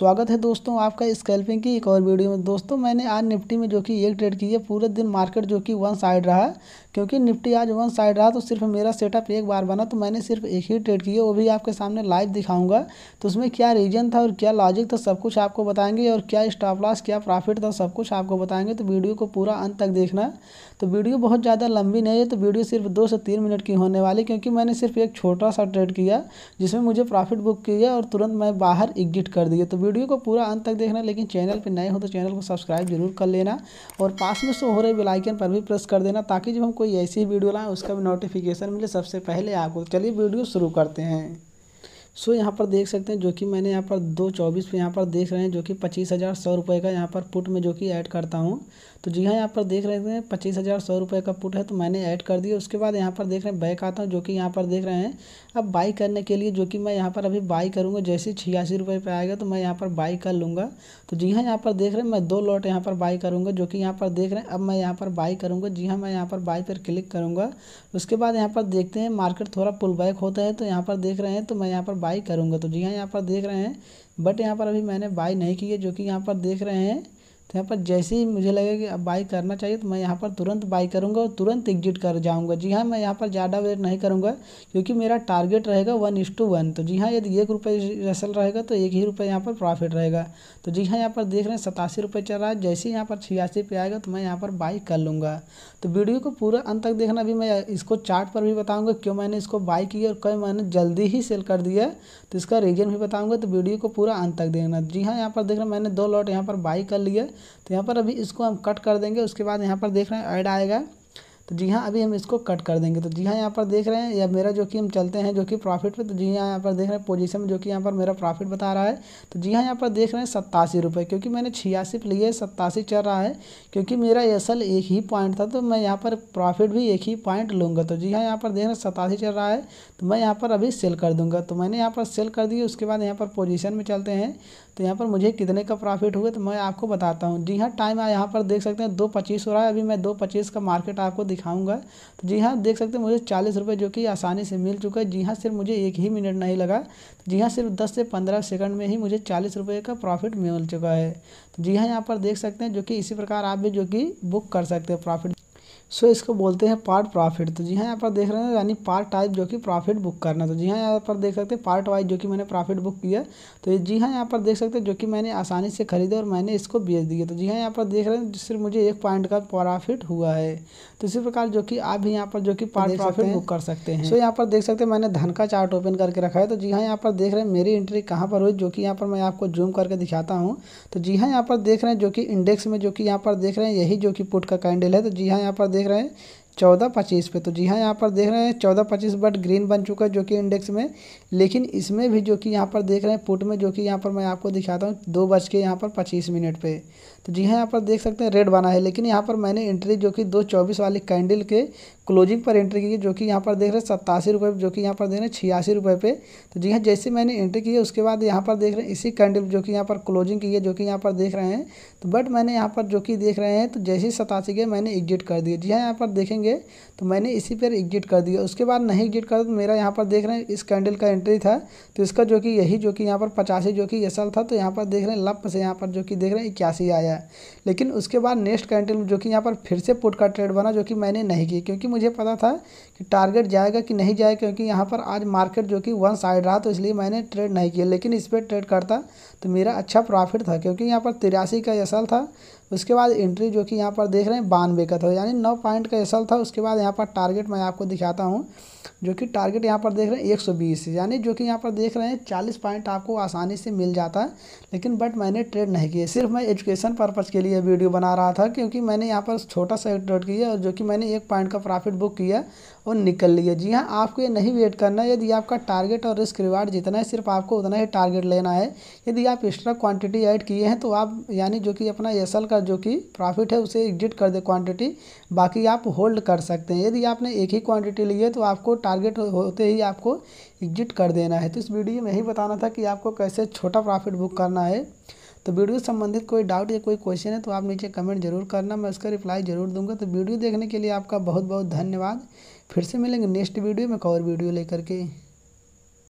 स्वागत है दोस्तों आपका स्कैल्पिंग की एक और वीडियो में दोस्तों मैंने आज निफ्टी में जो कि एक ट्रेड की है पूरे दिन मार्केट जो कि वन साइड रहा क्योंकि निफ्टी आज वन साइड रहा तो सिर्फ मेरा सेटअप एक बार बना तो मैंने सिर्फ एक ही ट्रेड किया वो भी आपके सामने लाइव दिखाऊंगा तो उसमें क्या रीजन था और क्या लॉजिक था सब कुछ आपको बताएंगे और क्या स्टॉप लॉस क्या प्रॉफिट था सब कुछ आपको बताएंगे तो वीडियो को पूरा अंत तक देखना तो वीडियो बहुत ज़्यादा लंबी नहीं है तो वीडियो सिर्फ दो से तीन मिनट की होने वाली क्योंकि मैंने सिर्फ एक छोटा सा ट्रेड किया जिसमें मुझे प्रॉफिट बुक किया और तुरंत मैं बाहर एग्जिट कर दिया तो वीडियो को पूरा अंत तक देखना लेकिन चैनल पर नए हो तो चैनल को सब्सक्राइब जरूर कर लेना और पास में से हो रहे बेलाइकन पर भी प्रेस कर देना ताकि जब हम कोई ऐसी वीडियो लाएँ उसका भी नोटिफिकेशन मिले सबसे पहले आपको चलिए वीडियो शुरू करते हैं सो यहाँ पर देख सकते हैं जो कि मैंने यहाँ पर दो चौबीस पे यहाँ पर देख रहे हैं जो कि पच्चीस हज़ार सौ रुपये का यहाँ पर पुट में जो कि ऐड करता हूँ तो जी हाँ यहाँ पर देख रहे हैं पच्चीस हज़ार सौ रुपये का पुट है तो मैंने ऐड कर दिया उसके बाद यहाँ पर देख रहे हैं बैक आता हूँ जो कि यहाँ पर देख रहे हैं अब बाई करने के लिए जो कि मैं यहाँ पर अभी बाई करूँगा जैसे छियासी रुपये पर आएगा तो मैं यहाँ पर बाई कर लूँगा तो जी हाँ यहाँ पर देख रहे हैं मैं दो लॉट यहाँ पर बाई करूँगा जो कि यहाँ पर देख रहे हैं अब मैं यहाँ पर बाई करूँगा जी हाँ मैं यहाँ पर बाई पर क्लिक करूँगा उसके बाद यहाँ पर देखते हैं मार्केट थोड़ा पुल बैक होता है तो यहाँ पर देख रहे हैं तो मैं यहाँ पर बाई करूँगा तो जी हाँ यहाँ पर देख रहे हैं बट यहाँ पर अभी मैंने बाई नहीं की है जो कि यहाँ पर देख रहे हैं तो यहाँ पर जैसे ही मुझे लगे कि अब बाई करना चाहिए तो मैं यहाँ पर तुरंत बाई करूँगा और तुरंत एग्जिट कर जाऊँगा जी हाँ मैं यहाँ पर ज़्यादा वेट नहीं करूँगा क्योंकि मेरा टारगेट रहेगा वन इस टू वन तो जी हाँ यदि एक रुपये रसल रहेगा तो एक ही रुपये यहाँ पर प्रॉफिट रहेगा तो जी हाँ यहाँ पर देख रहे हैं सतासी रुपये चल रहा है जैसे ही यहाँ पर छियासी पे आएगा तो मैं यहाँ पर बाई कर लूँगा तो वीडियो को पूरा अंत तक देखना अभी मैं इसको चार्ट पर भी बताऊँगा क्यों मैंने इसको बाई किया और क्यों मैंने जल्दी ही सेल कर दिया तो इसका रीजन भी बताऊँगा तो वीडियो को पूरा अंत तक देखना जी हाँ यहाँ पर देख रहे मैंने दो लॉट यहाँ पर बाई कर लिया तो यहाँ पर अभी इसको हम कट कर देंगे उसके बाद यहाँ पर देख रहे हैं ऐड आएगा तो जी हाँ अभी हम इसको कट कर देंगे तो जी हाँ यहाँ पर देख रहे हैं या मेरा जो कि हम चलते हैं जो कि प्रॉफिट पे तो जी हाँ यहाँ पर देख रहे हैं पोजीशन जो कि यहाँ पर मेरा प्रॉफिट बता रहा है तो जी हाँ यहाँ पर देख रहे हैं सत्तासी रुपये क्योंकि मैंने छियासी लिए सत्तासी चल रहा है क्योंकि मेरा असल एक ही पॉइंट था तो मैं यहाँ पर प्रॉफिट भी एक ही पॉइंट लूँगा तो जी हाँ यहाँ पर देख रहे हैं सतासी चल रहा है तो मैं यहाँ पर अभी सेल कर दूँगा तो मैंने यहाँ पर सेल कर दी उसके बाद यहाँ पर पोजिशन में चलते हैं तो यहाँ पर मुझे कितने का प्रॉफिट हुआ तो मैं आपको बताता हूँ जी हाँ टाइम यहाँ पर देख सकते हैं दो पच्चीस हो रहा है अभी मैं दो पच्चीस का मार्केट आपको दिखाऊंगा तो जी हाँ देख सकते हैं मुझे चालीस रुपये जो कि आसानी से मिल चुका है जी हाँ सिर्फ मुझे एक ही मिनट नहीं लगा तो जी हाँ सिर्फ दस से पंद्रह सेकंड में ही मुझे चालीस रुपये का प्रॉफिट मिल चुका है तो जी हाँ यहाँ पर देख सकते हैं जो कि इसी प्रकार आप भी जो कि बुक कर सकते हैं प्रॉफिट सो so, इसको बोलते हैं पार्ट प्रॉफिट तो जी हाँ यहाँ पर देख रहे हैं यानी पार्ट टाइप जो कि प्रॉफिट बुक करना तो जी हाँ यहाँ पर देख सकते हैं पार्ट वाइज जो कि मैंने प्रॉफिट बुक किया तो जी हाँ यहाँ पर देख सकते हैं जो कि मैंने आसानी से खरीदा और मैंने इसको बेच दिया तो जी हाँ यहाँ पर देख रहे हैं सिर्फ मुझे एक पॉइंट का प्रॉफिट हुआ है तो इसी प्रकार जो कि आप भी यहाँ पर जो कि पार्ट प्रॉफिट बुक कर सकते हैं सो यहाँ पर देख सकते हैं मैंने धन का चार्ट ओपन करके रखा है तो जी हाँ यहाँ पर देख रहे हैं मेरी एंट्री कहाँ पर हुई जो कि यहाँ पर मैं आपको जूम करके दिखाता हूँ तो जी हाँ यहाँ पर देख रहे हैं जो कि इंडेक्स में जो कि यहाँ पर देख रहे हैं यही जो कि पुट का कैंडल है तो जी हाँ यहाँ पर देख रहे हैं चौदह पच्चीस पे तो जी हाँ यहाँ पर देख रहे हैं चौदह पच्चीस बट ग्रीन बन चुका है जो कि इंडेक्स में लेकिन इसमें भी जो कि यहाँ पर देख रहे हैं पुट में जो कि यहाँ पर मैं आपको दिखाता हूँ दो बज के यहाँ पर पच्चीस मिनट पे तो जी हाँ यहाँ पर देख सकते हैं रेड बना है लेकिन यहाँ पर मैंने एंट्री जो कि दो चौबीस वाली कैंडल के क्लोजिंग पर एंट्री की जो कि यहाँ पर देख रहे हैं सत्तासी रुपये जो कि यहाँ पर देख रहे हैं छियासी रुपये पे तो जी हाँ जैसे मैंने एंट्री की है उसके बाद यहाँ पर देख रहे हैं इसी कैंडल जो कि यहाँ पर क्लोजिंग की है जो कि यहाँ पर देख रहे हैं तो बट मैंने यहाँ पर जो कि देख रहे हैं तो जैसे ही सतासी के मैंने एग्जिट कर दिया जी हाँ यहाँ पर देखेंगे तो मैंने इसी पर एग्जिट कर दिया उसके बाद नहीं एग्जिट कर तो मेरा यहाँ पर देख रहे हैं इस कैंडल का एंट्री था तो इसका जो कि यही जो कि यहाँ पर पचासी जो कि असल था तो यहाँ पर देख रहे हैं लप से यहाँ पर जो कि देख रहे हैं इक्यासी आया लेकिन उसके बाद नेक्स्ट कैंडल जो कि यहाँ पर फिर से पुट का ट्रेड बना जो कि मैंने नहीं किया क्योंकि मुझे मुझे पता था कि टारगेट जाएगा कि नहीं जाएगा क्योंकि यहाँ पर आज मार्केट जो कि वन साइड रहा तो इसलिए मैंने ट्रेड नहीं किया लेकिन इस पर ट्रेड करता तो मेरा अच्छा प्रॉफिट था क्योंकि यहाँ पर तिरासी का एसल था उसके बाद एंट्री जो कि यहाँ पर देख रहे हैं बानवे का था यानी नौ पॉइंट का एसल था उसके बाद यहाँ पर टारगेट मैं आपको दिखाता हूँ जो कि टारगेट यहाँ पर देख रहे हैं बीस यानी जो कि यहाँ पर देख रहे हैं चालीस पॉइंट आपको आसानी से मिल जाता है लेकिन बट मैंने ट्रेड नहीं किया सिर्फ मैं एजुकेशन पर्पज़ के लिए वीडियो बना रहा था क्योंकि मैंने यहाँ पर छोटा सा ट्रेड किया और जो कि मैंने एक पॉइंट का प्रॉफिट प्रॉफिट बुक किया और निकल लिया जी हाँ आपको ये नहीं वेट करना यदि आपका टारगेट और रिस्क रिवार्ड जितना है सिर्फ आपको उतना ही टारगेट लेना है यदि आप एक्स्ट्रा क्वांटिटी ऐड किए हैं तो आप यानी जो कि अपना एस का जो कि प्रॉफिट है उसे एग्जिट कर दे क्वांटिटी बाकी आप होल्ड कर सकते हैं यदि आपने एक ही क्वांटिटी ली है तो आपको टारगेट होते ही आपको एग्जिट कर देना है तो इस वीडियो में यही बताना था कि आपको कैसे छोटा प्रॉफिट बुक करना है तो वीडियो से संबंधित कोई डाउट या कोई क्वेश्चन है तो आप नीचे कमेंट जरूर करना मैं उसका रिप्लाई जरूर दूंगा तो वीडियो देखने के लिए आपका बहुत बहुत धन्यवाद फिर से मिलेंगे नेक्स्ट वीडियो में कवर और वीडियो लेकर के